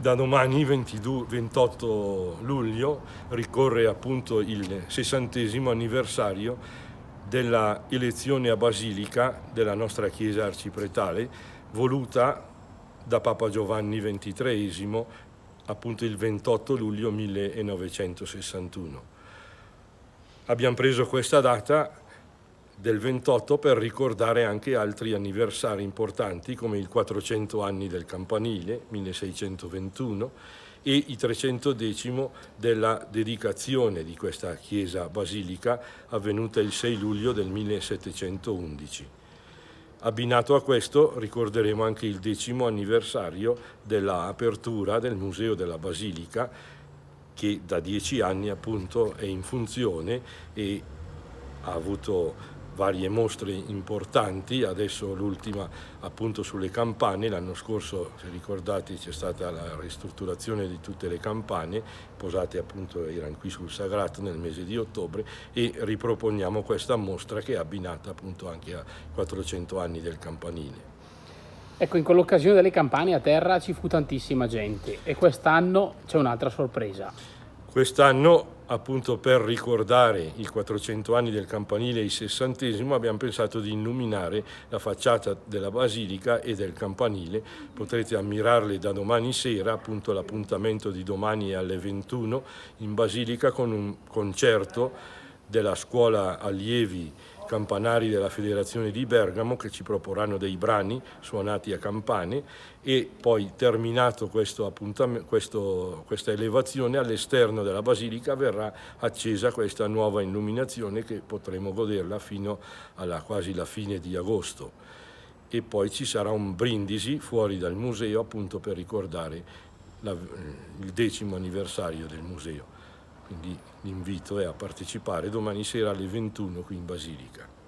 Da domani, 22, 28 luglio, ricorre appunto il sessantesimo anniversario della elezione a basilica della nostra chiesa arcipretale, voluta da Papa Giovanni XXIII, appunto il 28 luglio 1961. Abbiamo preso questa data del 28 per ricordare anche altri anniversari importanti come il 400 anni del campanile 1621 e i 310 della dedicazione di questa chiesa basilica avvenuta il 6 luglio del 1711. Abbinato a questo ricorderemo anche il decimo anniversario dell'apertura del Museo della Basilica che da dieci anni appunto è in funzione e ha avuto varie mostre importanti, adesso l'ultima appunto sulle campane, l'anno scorso se ricordate c'è stata la ristrutturazione di tutte le campane, posate appunto erano qui sul Sagrato nel mese di ottobre e riproponiamo questa mostra che è abbinata appunto anche a 400 anni del campanile. Ecco, in quell'occasione delle campane a terra ci fu tantissima gente e quest'anno c'è un'altra sorpresa. Quest'anno appunto per ricordare i 400 anni del campanile e il sessantesimo abbiamo pensato di illuminare la facciata della basilica e del campanile, potrete ammirarle da domani sera, appunto l'appuntamento di domani alle 21 in basilica con un concerto della scuola allievi campanari della Federazione di Bergamo che ci proporranno dei brani suonati a campane e poi terminato questo questo, questa elevazione all'esterno della basilica verrà accesa questa nuova illuminazione che potremo goderla fino alla quasi la fine di agosto e poi ci sarà un brindisi fuori dal museo appunto per ricordare la, il decimo anniversario del museo. Quindi l'invito è a partecipare domani sera alle 21 qui in Basilica.